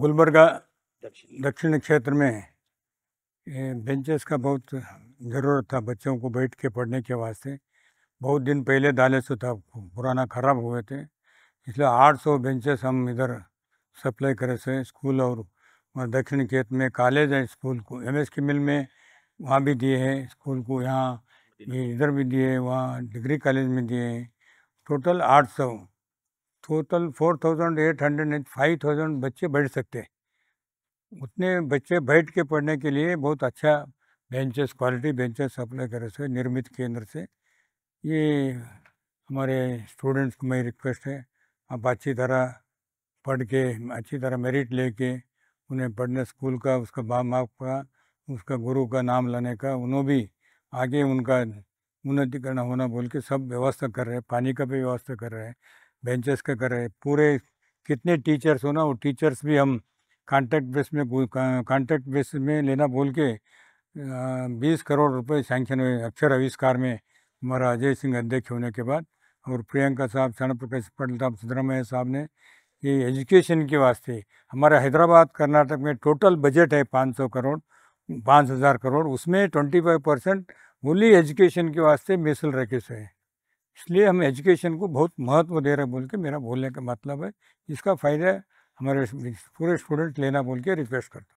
गुलबर्गा दक्षिण क्षेत्र में बेंचेस का बहुत ज़रूरत था बच्चों को बैठ के पढ़ने के वास्ते बहुत दिन पहले से था पुराना ख़राब हुए थे इसलिए 800 बेंचेस हम इधर सप्लाई करे से स्कूल और दक्षिण क्षेत्र में कॉलेज है स्कूल को एम एस के मिल में वहाँ भी दिए हैं स्कूल को यहाँ इधर भी दिए वहाँ डिग्री कॉलेज में दिए हैं total 800 total four thousand eight hundred five thousand बच्चे बैठ सकते हैं उतने बच्चे बैठ के पढ़ने के लिए बहुत अच्छा बेंचेस क्वालिटी बेंचेस सप्लाई कर से निर्मित केंद्र से ये हमारे स्टूडेंट्स को मेरी रिक्वेस्ट है आप अच्छी तरह पढ़ के अच्छी तरह मेरिट लेके उन्हें पढ़ने स्कूल का उसका माँ बाप का उसका गुरु का नाम लाने का उन्हों भी आगे उनका उन्नति करना होना बोल के सब व्यवस्था कर रहे हैं पानी का भी व्यवस्था कर रहे हैं बेंचेस का कर रहे हैं पूरे कितने टीचर्स हो ना वो टीचर्स भी हम कांटेक्ट बेस में कांटेक्ट बेस में लेना बोल के बीस करोड़ रुपए सैंक्शन हुए अक्षर आविष्कार में हमारा अजय सिंह अध्यक्ष होने के बाद और प्रियंका साहब श्याण प्रकाश पटेल साहब सिद्धरामैया साहब ने ये एजुकेशन के वास्ते हमारा हैदराबाद कर्नाटक में टोटल बजट है पाँच सौ करोड़ पाँच हज़ार करोड़ उसमें twenty five percent only education के वास्ते मिसल रखे हुए हैं इसलिए हम एजुकेशन को बहुत महत्व दे रहे बोल के मेरा बोलने का मतलब है इसका फ़ायदा हमारे पूरे स्टूडेंट लेना बोल के रिक्वेस्ट करता